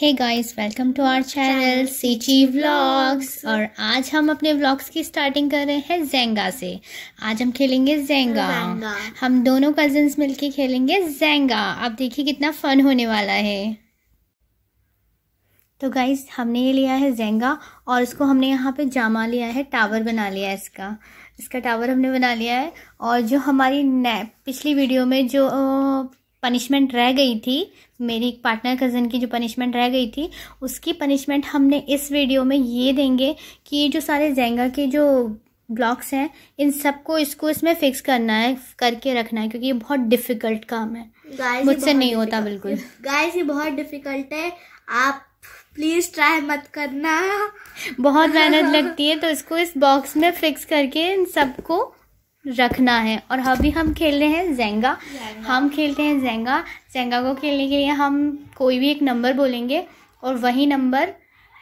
Hey guys welcome to our channel सीची vlogs और आज हम अपने व्लॉग्स की स्टार्टिंग कर रहे हैं जेंगा से आज हम खेलेंगे जेंगा हम दोनों कजिन्स मिलके खेलेंगे जेंगा आप देखिए कितना फन होने वाला है तो गाइस हमने ये लिया है जेंगा और इसको हमने यहाँ पे जामा लिया है टावर बना लिया है इसका इसका टावर हमने बना लिया है और जो हमारी पिछली वीडियो में जो पनिशमेंट रह गई थी मेरी पार्टनर कज़न की जो पनिशमेंट रह गई थी उसकी पनिशमेंट हमने इस वीडियो में ये देंगे कि ये जो सारे जेंगा के जो ब्लॉक्स हैं इन सबको इसको इसमें फिक्स करना है करके रखना है क्योंकि ये बहुत डिफ़िकल्ट काम है मुझसे नहीं होता बिल्कुल गाइस ये बहुत डिफ़िकल्ट है आप प्लीज़ ट्राई मत करना बहुत मेहनत लगती है तो इसको इस बॉक्स में फिक्स करके इन सबको रखना है और अभी हम खेल रहे हैं जेंगा हम खेलते हैं जेंगा जेंगा को खेलने के लिए हम कोई भी एक नंबर बोलेंगे और वही नंबर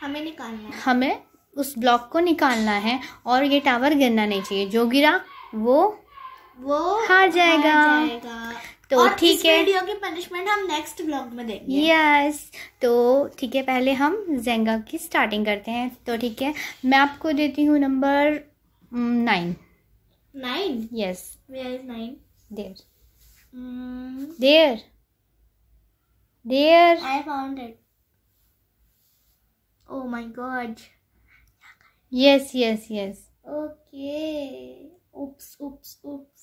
हमें निकालना है हमें उस ब्लॉक को निकालना है और ये टावर गिरना नहीं चाहिए जो गिरा वो वो हार जाएगा, हार जाएगा। तो ठीक है वीडियो की पनिशमेंट हम नेक्स्ट ब्लॉग में देंगे यस तो ठीक है पहले हम जेंगा की स्टार्टिंग करते हैं तो ठीक है मैं आपको देती हूँ number nine mm, Nine? Yes. Where is nine? There. Mm. There. There. I found it. Oh my god. Yes, yes, yes. Okay. Oops, oops, oops.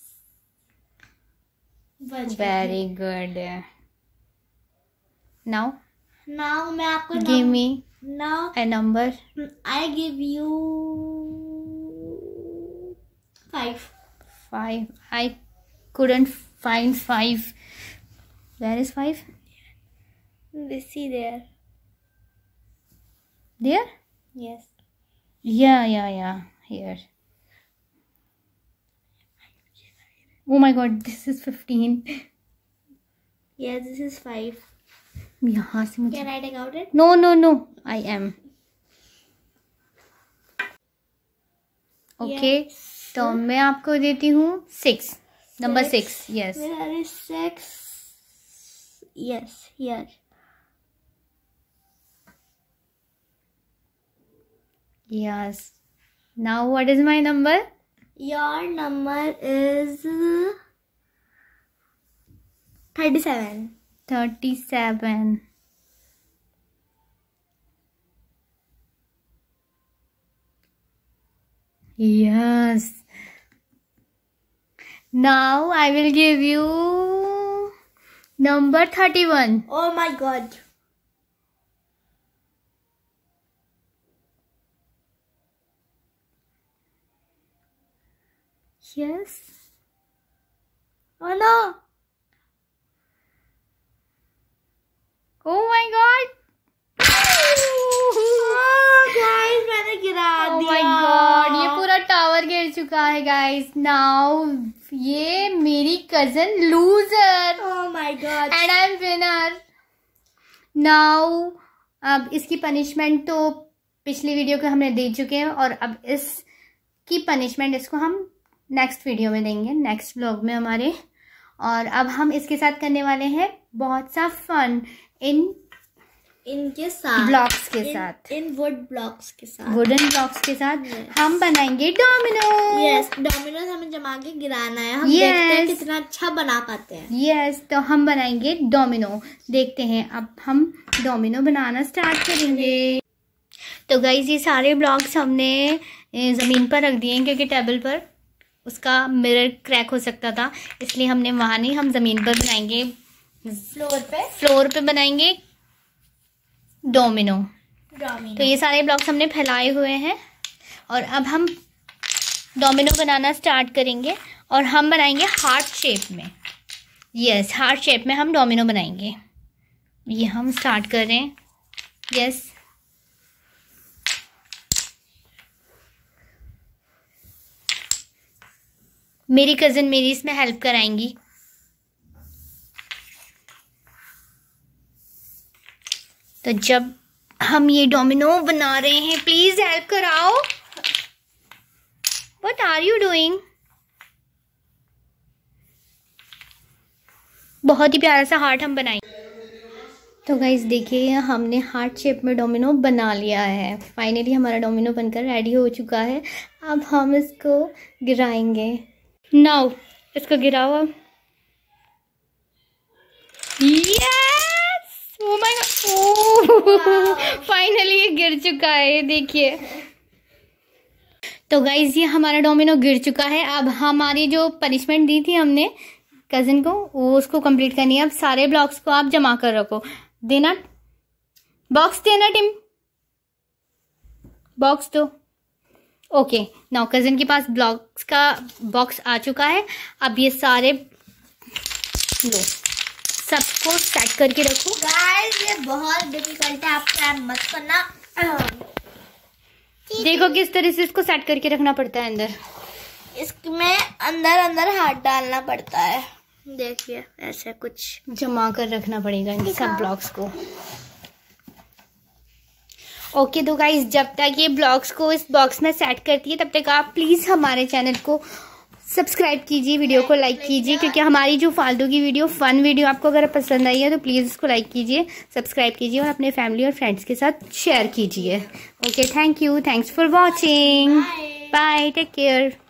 Very good. Now? Now, मैं give me now a number. I give you Five. Five. I couldn't find five. Where is five? They see there. There? Yes. Yeah, yeah, yeah. Here. Oh my god, this is 15. Yeah, this is 5. Yeah, Can I take out it? No, no, no. I am. Okay. तो मैं आपको देती हूँ six number six yes six yes yes yes now what is my number your number is thirty seven thirty seven yes Now I will give you number 31. Oh my god. Yes. Oh no. Hi guys now ये मेरी cousin loser oh my god and I am winner now अब इसकी punishment तो पिछली video को हमने दे चुके हैं और अब इसकी पनिशमेंट इसको हम नेक्स्ट वीडियो में देंगे नेक्स्ट ब्लॉग में हमारे और अब हम इसके साथ करने वाले हैं बहुत सा फन इन इनके साथ ब्लॉक्स के साथ इन वुड ब्लॉक्स के साथ वुडन ब्लॉक्स के साथ yes. हम बनाएंगे डोमिनो यस डोमिनोज हमें जमा के गिराना है हम yes. देखते हैं कितना अच्छा बना पाते हैं यस yes, तो हम बनाएंगे डोमिनो देखते हैं अब हम डोमिनो बनाना स्टार्ट करेंगे तो गाइज ये सारे ब्लॉक्स हमने ज़मीन पर रख दिए क्योंकि टेबल पर उसका मिरर क्रैक हो सकता था इसलिए हमने वहां नहीं हम ज़मीन पर बनाएंगे फ्लोर पे फ्लोर पे बनाएंगे डोमिनो तो ये सारे ब्लॉक्स हमने फैलाए हुए हैं और अब हम डोमिनो बनाना स्टार्ट करेंगे और हम बनाएंगे हार्ट शेप में यस हार्ट शेप में हम डोमिनो बनाएंगे ये हम स्टार्ट कर रहे हैं यस मेरी कज़न मेरी इसमें हेल्प कराएंगी तो जब हम ये डोमिनो बना रहे हैं प्लीज हेल्प कराओ वट आर यू डूइंग बहुत ही प्यारा सा हार्ट हम बनाए तो गाइज देखिए हमने हार्ट शेप में डोमिनो बना लिया है फाइनली हमारा डोमिनो बनकर रेडी हो चुका है अब हम इसको गिराएंगे नाउ इसको गिराओ अब yes oh my god finally ये गिर चुका है देखिए तो गाइज ये हमारा डोमिनो गिर चुका है अब हमारी जो पनिशमेंट दी थी हमने कजिन को वो उसको कंप्लीट करनी है अब सारे ब्लॉक्स को आप जमा कर रखो देना बॉक्स देना टिम बॉक्स दो ओके नाउ कजिन के पास ब्लॉक्स का बॉक्स आ चुका है अब ये सारे लो सबको सेट करके रखो गाइस ये बहुत डिफिकल्ट है आप ट्राई मत करना देखो किस तरह से इसको सेट करके रखना पड़ता है अंदर इसमें अंदर अंदर हाथ डालना पड़ता है देखिए ऐसे कुछ जमा कर रखना पड़ेगा इन सब ब्लॉक्स को ओके तो गाइज जब तक ये ब्लॉग्स को इस बॉक्स में सेट करती है तब तक आप प्लीज़ हमारे चैनल को सब्सक्राइब कीजिए वीडियो को लाइक कीजिए क्योंकि हमारी जो फालतू की वीडियो फन वीडियो आपको अगर पसंद आई है तो प्लीज़ उसको लाइक कीजिए सब्सक्राइब कीजिए और अपने फैमिली और फ्रेंड्स के साथ शेयर कीजिए okay thank you thanks for watching bye take care